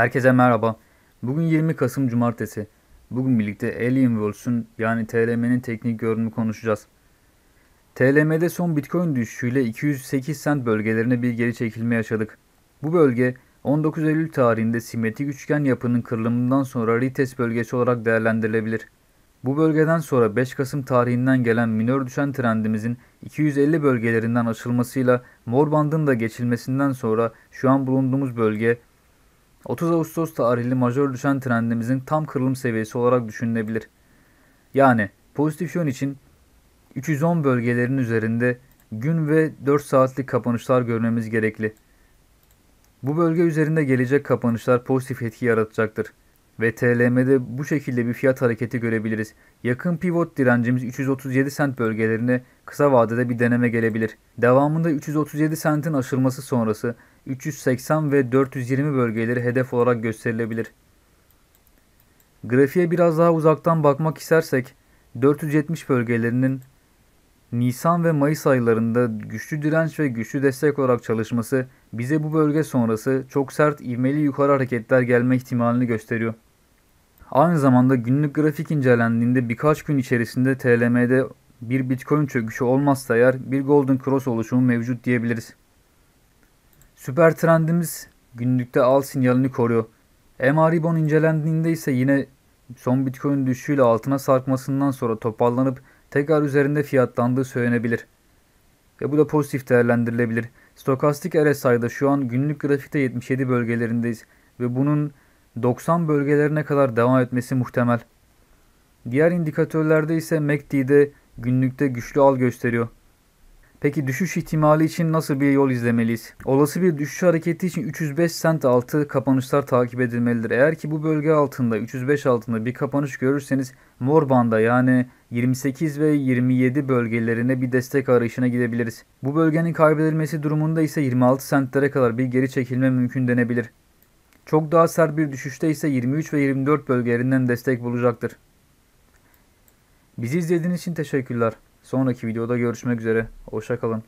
Herkese merhaba. Bugün 20 Kasım Cumartesi. Bugün birlikte Alienverse'ün yani TLM'nin teknik görünümü konuşacağız. TLM'de son Bitcoin düşüşüyle 208 cent bölgelerine bir geri çekilme yaşadık. Bu bölge 19 Eylül tarihinde simetrik üçgen yapının kırılımından sonra retest bölgesi olarak değerlendirilebilir. Bu bölgeden sonra 5 Kasım tarihinden gelen minör düşen trendimizin 250 bölgelerinden açılmasıyla mor bandın da geçilmesinden sonra şu an bulunduğumuz bölge 30 Ağustos Aril'li majör düşen trendimizin tam kırılım seviyesi olarak düşünülebilir. Yani pozitif yön için 310 bölgelerin üzerinde gün ve 4 saatlik kapanışlar görmemiz gerekli. Bu bölge üzerinde gelecek kapanışlar pozitif etki yaratacaktır ve TLM'de bu şekilde bir fiyat hareketi görebiliriz. Yakın pivot direncimiz 337 sent bölgelerine kısa vadede bir deneme gelebilir. Devamında 337 sentin aşılması sonrası 380 ve 420 bölgeleri hedef olarak gösterilebilir. Grafiğe biraz daha uzaktan bakmak istersek 470 bölgelerinin Nisan ve Mayıs aylarında güçlü direnç ve güçlü destek olarak çalışması bize bu bölge sonrası çok sert ivmeli yukarı hareketler gelme ihtimalini gösteriyor. Aynı zamanda günlük grafik incelendiğinde birkaç gün içerisinde TLM'de bir Bitcoin çöküşü olmazsa eğer bir Golden Cross oluşumu mevcut diyebiliriz. Süper trendimiz günlükte al sinyalini koruyor. MA Ribbon incelendiğinde ise yine son Bitcoin düşüşüyle altına sarkmasından sonra toparlanıp tekrar üzerinde fiyatlandığı söylenebilir. Ve bu da pozitif değerlendirilebilir. Stokastik RSI'da şu an günlük grafikte 77 bölgelerindeyiz ve bunun 90 bölgelerine kadar devam etmesi muhtemel. Diğer indikatörlerde ise MACD'de günlükte güçlü al gösteriyor. Peki düşüş ihtimali için nasıl bir yol izlemeliyiz? Olası bir düşüş hareketi için 305 cent altı kapanışlar takip edilmelidir. Eğer ki bu bölge altında 305 altında bir kapanış görürseniz mor banda yani 28 ve 27 bölgelerine bir destek arayışına gidebiliriz. Bu bölgenin kaybedilmesi durumunda ise 26 sentlere kadar bir geri çekilme mümkün denebilir. Çok daha sert bir düşüşte ise 23 ve 24 bölgelerinden destek bulacaktır. Bizi izlediğiniz için teşekkürler. Sonraki videoda görüşmek üzere. Hoşçakalın.